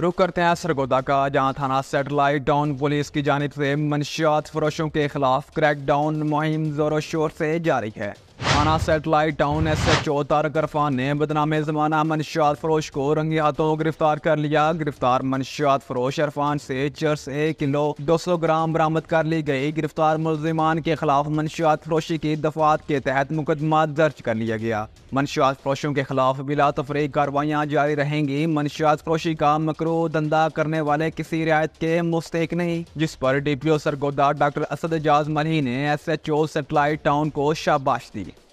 रुख करते हैं सरगोदा का जहां थाना सेटेलाइट डाउन पुलिस की जानब से मनशियात फरोशों के खिलाफ क्रैक डाउन मुहिम जोरों शोर से जारी है थाना satellite town S H O Tariq Irfan ने बदनामे जमाना मनशात फरोश को रंगे हाथों गिरफ्तार कर लिया गिरफ्तार मनशात फरोश अरफान से चर्स एक किलो दो सौ ग्राम बरामद कर ली गई गिरफ्तार मुलजिमान के खिलाफ मनशात फरोशी की दफात के तहत मुकदमा दर्ज कर लिया गया मनशात फरोशों के खिलाफ बिला तफरी कार्रवाइयाँ जारी रहेंगी मनशात फरोशी का मकर धंधा करने वाले किसी रियायत के मुस्तक नहीं जिस पर D P O Sargodha doctor Asad Ejaz Malhi ने S H O satellite town को शाबाश दी